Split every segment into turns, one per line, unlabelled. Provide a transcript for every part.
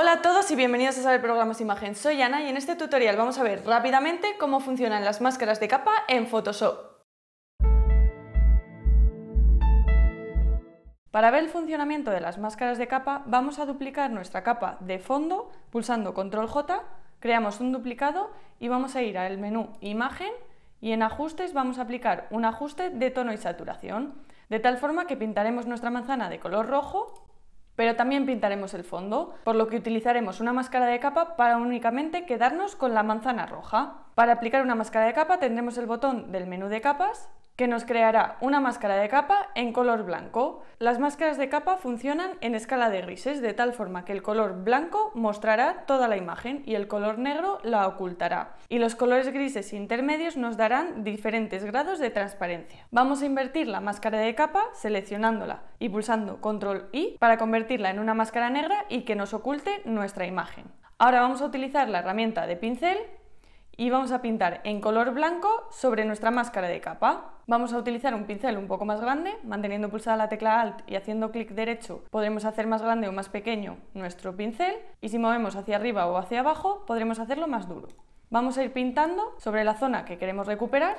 Hola a todos y bienvenidos a Saber Programas e Imagen. Soy Ana y en este tutorial vamos a ver rápidamente cómo funcionan las máscaras de capa en Photoshop. Para ver el funcionamiento de las máscaras de capa, vamos a duplicar nuestra capa de fondo pulsando Control J, creamos un duplicado y vamos a ir al menú Imagen y en Ajustes vamos a aplicar un ajuste de tono y saturación, de tal forma que pintaremos nuestra manzana de color rojo pero también pintaremos el fondo, por lo que utilizaremos una máscara de capa para únicamente quedarnos con la manzana roja. Para aplicar una máscara de capa tendremos el botón del menú de capas que nos creará una máscara de capa en color blanco. Las máscaras de capa funcionan en escala de grises, de tal forma que el color blanco mostrará toda la imagen y el color negro la ocultará. Y los colores grises intermedios nos darán diferentes grados de transparencia. Vamos a invertir la máscara de capa seleccionándola y pulsando control I para convertirla en una máscara negra y que nos oculte nuestra imagen. Ahora vamos a utilizar la herramienta de pincel y vamos a pintar en color blanco sobre nuestra máscara de capa. Vamos a utilizar un pincel un poco más grande, manteniendo pulsada la tecla Alt y haciendo clic derecho podremos hacer más grande o más pequeño nuestro pincel y si movemos hacia arriba o hacia abajo podremos hacerlo más duro. Vamos a ir pintando sobre la zona que queremos recuperar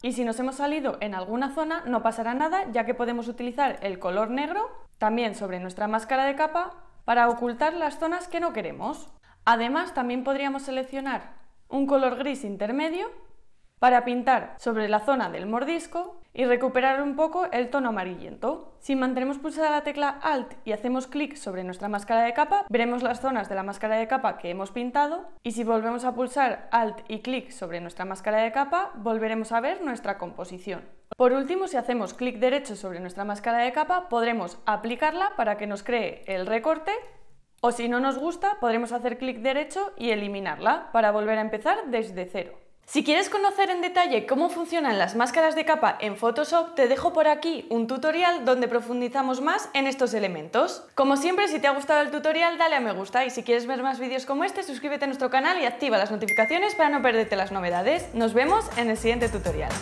y si nos hemos salido en alguna zona no pasará nada ya que podemos utilizar el color negro también sobre nuestra máscara de capa para ocultar las zonas que no queremos. Además también podríamos seleccionar un color gris intermedio para pintar sobre la zona del mordisco y recuperar un poco el tono amarillento. Si mantenemos pulsada la tecla Alt y hacemos clic sobre nuestra máscara de capa, veremos las zonas de la máscara de capa que hemos pintado y si volvemos a pulsar Alt y clic sobre nuestra máscara de capa, volveremos a ver nuestra composición. Por último, si hacemos clic derecho sobre nuestra máscara de capa, podremos aplicarla para que nos cree el recorte o si no nos gusta, podremos hacer clic derecho y eliminarla para volver a empezar desde cero. Si quieres conocer en detalle cómo funcionan las máscaras de capa en Photoshop, te dejo por aquí un tutorial donde profundizamos más en estos elementos. Como siempre, si te ha gustado el tutorial, dale a me gusta y si quieres ver más vídeos como este, suscríbete a nuestro canal y activa las notificaciones para no perderte las novedades. Nos vemos en el siguiente tutorial.